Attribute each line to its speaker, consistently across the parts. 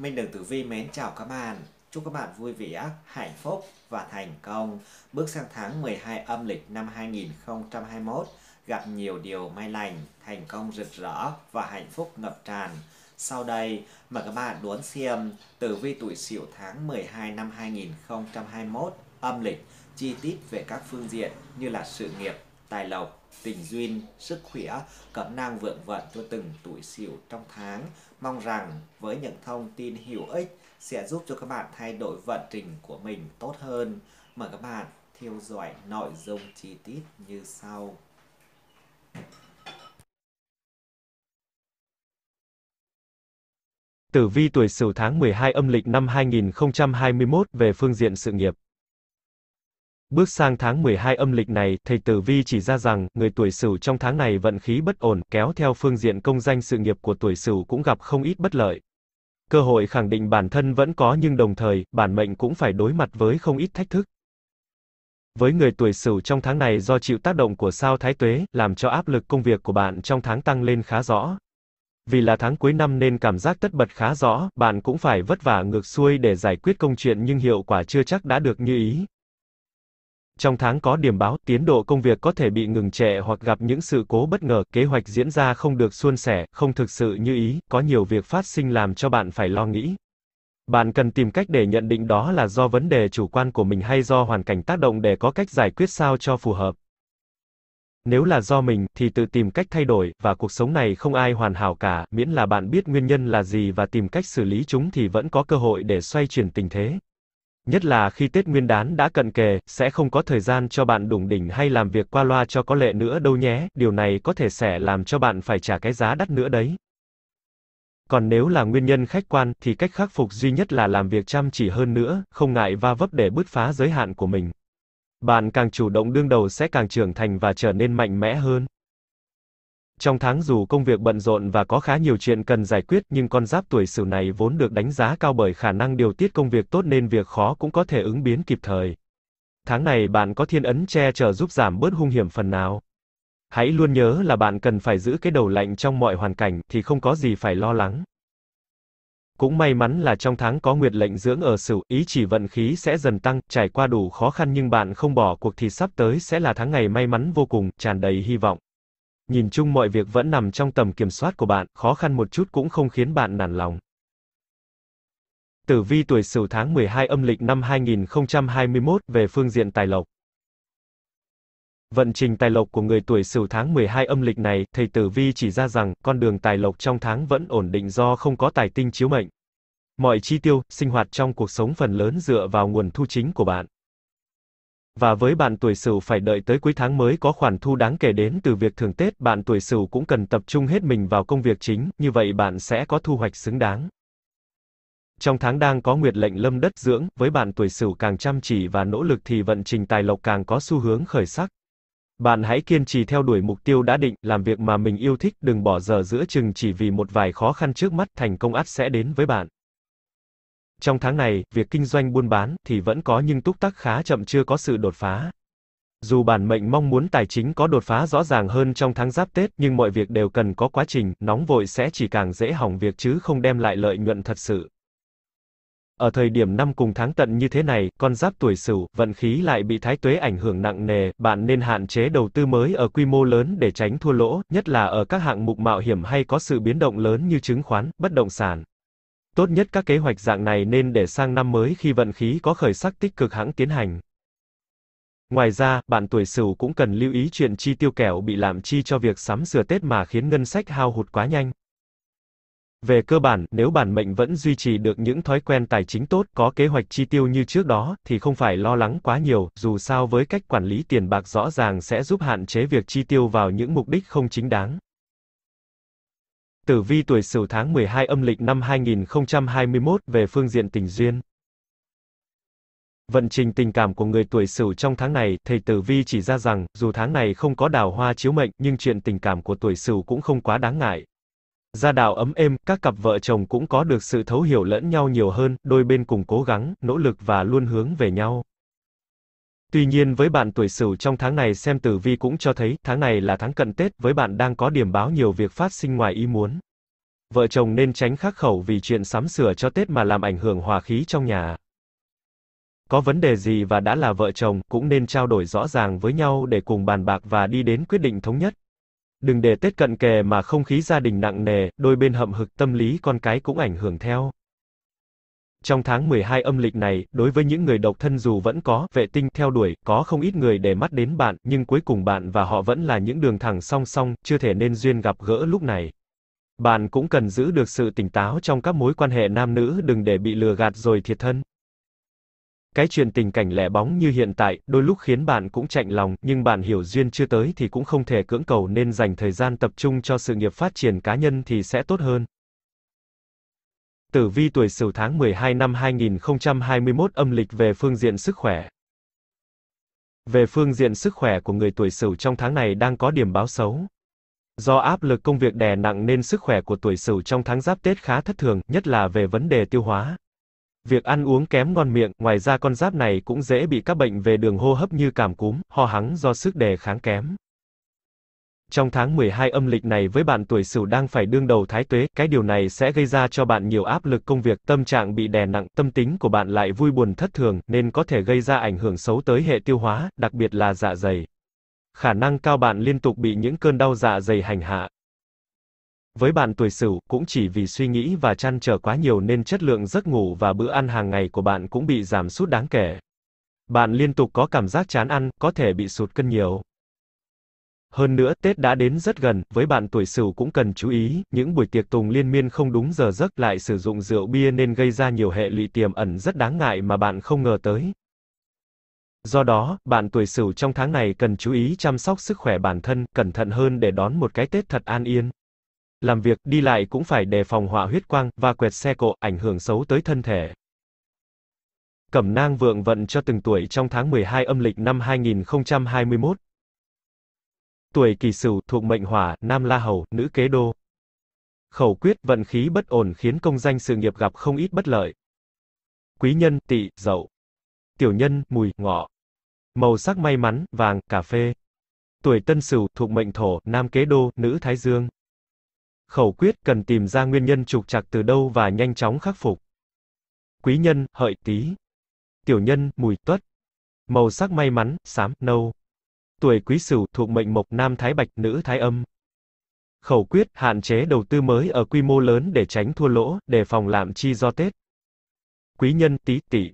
Speaker 1: Minh Đường Tử Vi mến chào các bạn. Chúc các bạn vui vẻ, hạnh phúc và thành công. Bước sang tháng 12 âm lịch năm 2021, gặp nhiều điều may lành, thành công rực rỡ và hạnh phúc ngập tràn. Sau đây, mời các bạn đón xem Tử Vi tuổi Sửu tháng 12 năm 2021 âm lịch chi tiết về các phương diện như là sự nghiệp, tài lộc, tình duyên, sức khỏe, cẩm năng vượng vận cho từng tuổi sửu trong tháng. Mong rằng với những thông tin hữu ích sẽ giúp cho các bạn thay đổi vận trình của mình tốt hơn. Mời các bạn theo dõi nội dung chi tiết như sau. Tử vi tuổi Sửu tháng 12 âm lịch năm 2021 về phương diện sự nghiệp. Bước sang tháng 12 âm lịch này, thầy Tử Vi chỉ ra rằng, người tuổi Sửu trong tháng này vận khí bất ổn, kéo theo phương diện công danh sự nghiệp của tuổi Sửu cũng gặp không ít bất lợi. Cơ hội khẳng định bản thân vẫn có nhưng đồng thời, bản mệnh cũng phải đối mặt với không ít thách thức. Với người tuổi Sửu trong tháng này do chịu tác động của sao Thái Tuế, làm cho áp lực công việc của bạn trong tháng tăng lên khá rõ. Vì là tháng cuối năm nên cảm giác tất bật khá rõ, bạn cũng phải vất vả ngược xuôi để giải quyết công chuyện nhưng hiệu quả chưa chắc đã được như ý. Trong tháng có điểm báo, tiến độ công việc có thể bị ngừng trệ hoặc gặp những sự cố bất ngờ, kế hoạch diễn ra không được suôn sẻ, không thực sự như ý, có nhiều việc phát sinh làm cho bạn phải lo nghĩ. Bạn cần tìm cách để nhận định đó là do vấn đề chủ quan của mình hay do hoàn cảnh tác động để có cách giải quyết sao cho phù hợp. Nếu là do mình thì tự tìm cách thay đổi và cuộc sống này không ai hoàn hảo cả, miễn là bạn biết nguyên nhân là gì và tìm cách xử lý chúng thì vẫn có cơ hội để xoay chuyển tình thế. Nhất là khi Tết Nguyên đán đã cận kề, sẽ không có thời gian cho bạn đủng đỉnh hay làm việc qua loa cho có lệ nữa đâu nhé, điều này có thể sẽ làm cho bạn phải trả cái giá đắt nữa đấy. Còn nếu là nguyên nhân khách quan, thì cách khắc phục duy nhất là làm việc chăm chỉ hơn nữa, không ngại va vấp để bứt phá giới hạn của mình. Bạn càng chủ động đương đầu sẽ càng trưởng thành và trở nên mạnh mẽ hơn. Trong tháng dù công việc bận rộn và có khá nhiều chuyện cần giải quyết, nhưng con giáp tuổi Sửu này vốn được đánh giá cao bởi khả năng điều tiết công việc tốt nên việc khó cũng có thể ứng biến kịp thời. Tháng này bạn có thiên ấn che chở giúp giảm bớt hung hiểm phần nào. Hãy luôn nhớ là bạn cần phải giữ cái đầu lạnh trong mọi hoàn cảnh thì không có gì phải lo lắng. Cũng may mắn là trong tháng có nguyệt lệnh dưỡng ở Sửu, ý chỉ vận khí sẽ dần tăng, trải qua đủ khó khăn nhưng bạn không bỏ cuộc thì sắp tới sẽ là tháng ngày may mắn vô cùng, tràn đầy hy vọng. Nhìn chung mọi việc vẫn nằm trong tầm kiểm soát của bạn, khó khăn một chút cũng không khiến bạn nản lòng. Tử vi tuổi Sửu tháng 12 âm lịch năm 2021 về phương diện tài lộc. Vận trình tài lộc của người tuổi Sửu tháng 12 âm lịch này, thầy Tử Vi chỉ ra rằng con đường tài lộc trong tháng vẫn ổn định do không có tài tinh chiếu mệnh. Mọi chi tiêu, sinh hoạt trong cuộc sống phần lớn dựa vào nguồn thu chính của bạn. Và với bạn tuổi Sửu phải đợi tới cuối tháng mới có khoản thu đáng kể đến từ việc thưởng Tết, bạn tuổi Sửu cũng cần tập trung hết mình vào công việc chính, như vậy bạn sẽ có thu hoạch xứng đáng. Trong tháng đang có nguyệt lệnh lâm đất dưỡng, với bạn tuổi Sửu càng chăm chỉ và nỗ lực thì vận trình tài lộc càng có xu hướng khởi sắc. Bạn hãy kiên trì theo đuổi mục tiêu đã định, làm việc mà mình yêu thích, đừng bỏ giờ giữa chừng chỉ vì một vài khó khăn trước mắt, thành công ắt sẽ đến với bạn. Trong tháng này, việc kinh doanh buôn bán thì vẫn có nhưng túc tắc khá chậm chưa có sự đột phá. Dù bản mệnh mong muốn tài chính có đột phá rõ ràng hơn trong tháng giáp Tết, nhưng mọi việc đều cần có quá trình, nóng vội sẽ chỉ càng dễ hỏng việc chứ không đem lại lợi nhuận thật sự. Ở thời điểm năm cùng tháng tận như thế này, con giáp tuổi Sửu, vận khí lại bị thái tuế ảnh hưởng nặng nề, bạn nên hạn chế đầu tư mới ở quy mô lớn để tránh thua lỗ, nhất là ở các hạng mục mạo hiểm hay có sự biến động lớn như chứng khoán, bất động sản. Tốt nhất các kế hoạch dạng này nên để sang năm mới khi vận khí có khởi sắc tích cực hãng tiến hành. Ngoài ra, bạn tuổi Sửu cũng cần lưu ý chuyện chi tiêu kẻo bị làm chi cho việc sắm sửa Tết mà khiến ngân sách hao hụt quá nhanh. Về cơ bản, nếu bản mệnh vẫn duy trì được những thói quen tài chính tốt, có kế hoạch chi tiêu như trước đó, thì không phải lo lắng quá nhiều, dù sao với cách quản lý tiền bạc rõ ràng sẽ giúp hạn chế việc chi tiêu vào những mục đích không chính đáng. Tử vi tuổi Sửu tháng 12 âm lịch năm 2021 về phương diện tình duyên. Vận trình tình cảm của người tuổi Sửu trong tháng này, thầy Tử Vi chỉ ra rằng, dù tháng này không có đào hoa chiếu mệnh, nhưng chuyện tình cảm của tuổi Sửu cũng không quá đáng ngại. Gia đạo ấm êm, các cặp vợ chồng cũng có được sự thấu hiểu lẫn nhau nhiều hơn, đôi bên cùng cố gắng, nỗ lực và luôn hướng về nhau. Tuy nhiên với bạn tuổi Sửu trong tháng này xem tử vi cũng cho thấy, tháng này là tháng cận Tết, với bạn đang có điểm báo nhiều việc phát sinh ngoài ý muốn. Vợ chồng nên tránh khắc khẩu vì chuyện sắm sửa cho Tết mà làm ảnh hưởng hòa khí trong nhà. Có vấn đề gì và đã là vợ chồng, cũng nên trao đổi rõ ràng với nhau để cùng bàn bạc và đi đến quyết định thống nhất. Đừng để Tết cận kề mà không khí gia đình nặng nề, đôi bên hậm hực tâm lý con cái cũng ảnh hưởng theo. Trong tháng 12 âm lịch này, đối với những người độc thân dù vẫn có vệ tinh theo đuổi, có không ít người để mắt đến bạn, nhưng cuối cùng bạn và họ vẫn là những đường thẳng song song, chưa thể nên duyên gặp gỡ lúc này. Bạn cũng cần giữ được sự tỉnh táo trong các mối quan hệ nam nữ đừng để bị lừa gạt rồi thiệt thân. Cái chuyện tình cảnh lẻ bóng như hiện tại, đôi lúc khiến bạn cũng chạnh lòng, nhưng bạn hiểu duyên chưa tới thì cũng không thể cưỡng cầu nên dành thời gian tập trung cho sự nghiệp phát triển cá nhân thì sẽ tốt hơn. Tử vi tuổi Sửu tháng 12 năm 2021 âm lịch về phương diện sức khỏe. Về phương diện sức khỏe của người tuổi Sửu trong tháng này đang có điểm báo xấu. Do áp lực công việc đè nặng nên sức khỏe của tuổi Sửu trong tháng Giáp Tết khá thất thường, nhất là về vấn đề tiêu hóa. Việc ăn uống kém ngon miệng, ngoài ra con giáp này cũng dễ bị các bệnh về đường hô hấp như cảm cúm, ho hắng do sức đề kháng kém trong tháng 12 âm lịch này với bạn tuổi Sửu đang phải đương đầu thái tuế, cái điều này sẽ gây ra cho bạn nhiều áp lực công việc, tâm trạng bị đè nặng, tâm tính của bạn lại vui buồn thất thường, nên có thể gây ra ảnh hưởng xấu tới hệ tiêu hóa, đặc biệt là dạ dày. Khả năng cao bạn liên tục bị những cơn đau dạ dày hành hạ. Với bạn tuổi Sửu, cũng chỉ vì suy nghĩ và chăn trở quá nhiều nên chất lượng giấc ngủ và bữa ăn hàng ngày của bạn cũng bị giảm sút đáng kể. Bạn liên tục có cảm giác chán ăn, có thể bị sụt cân nhiều. Hơn nữa, Tết đã đến rất gần, với bạn tuổi Sửu cũng cần chú ý, những buổi tiệc tùng liên miên không đúng giờ giấc lại sử dụng rượu bia nên gây ra nhiều hệ lụy tiềm ẩn rất đáng ngại mà bạn không ngờ tới. Do đó, bạn tuổi Sửu trong tháng này cần chú ý chăm sóc sức khỏe bản thân, cẩn thận hơn để đón một cái Tết thật an yên. Làm việc, đi lại cũng phải đề phòng họa huyết quang và quẹt xe cộ, ảnh hưởng xấu tới thân thể. Cẩm nang vượng vận cho từng tuổi trong tháng 12 âm lịch năm 2021 tuổi kỷ sửu thuộc mệnh hỏa, nam la hầu, nữ kế đô. Khẩu quyết vận khí bất ổn khiến công danh sự nghiệp gặp không ít bất lợi. Quý nhân, tỵ, dậu. Tiểu nhân, mùi, ngọ. Màu sắc may mắn, vàng, cà phê. Tuổi tân sửu thuộc mệnh thổ, nam kế đô, nữ thái dương. Khẩu quyết cần tìm ra nguyên nhân trục trặc từ đâu và nhanh chóng khắc phục. Quý nhân, hợi tí. Tiểu nhân, mùi tuất. Màu sắc may mắn, xám, nâu tuổi quý sửu thuộc mệnh mộc nam thái bạch nữ thái âm. Khẩu quyết hạn chế đầu tư mới ở quy mô lớn để tránh thua lỗ, để phòng lạm chi do Tết. Quý nhân tý tỵ.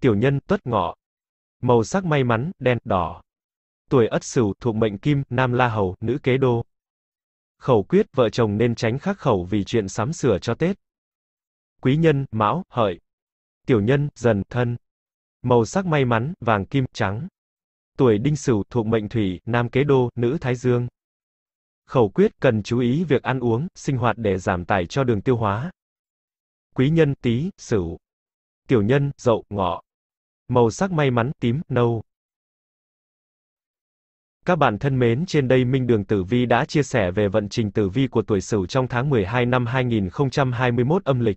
Speaker 1: Tiểu nhân tuất ngọ. Màu sắc may mắn đen đỏ. Tuổi Ất Sửu thuộc mệnh Kim, nam La Hầu, nữ Kế Đô. Khẩu quyết vợ chồng nên tránh khắc khẩu vì chuyện sắm sửa cho Tết. Quý nhân Mão, Hợi. Tiểu nhân Dần, Thân. Màu sắc may mắn vàng kim trắng tuổi đinh sửu thuộc mệnh thủy, nam kế đô, nữ thái dương. Khẩu quyết cần chú ý việc ăn uống, sinh hoạt để giảm tải cho đường tiêu hóa. Quý nhân tý, sửu. Tiểu nhân dậu, ngọ. Màu sắc may mắn tím, nâu. Các bạn thân mến, trên đây Minh Đường Tử Vi đã chia sẻ về vận trình tử vi của tuổi Sửu trong tháng 12 năm 2021 âm lịch.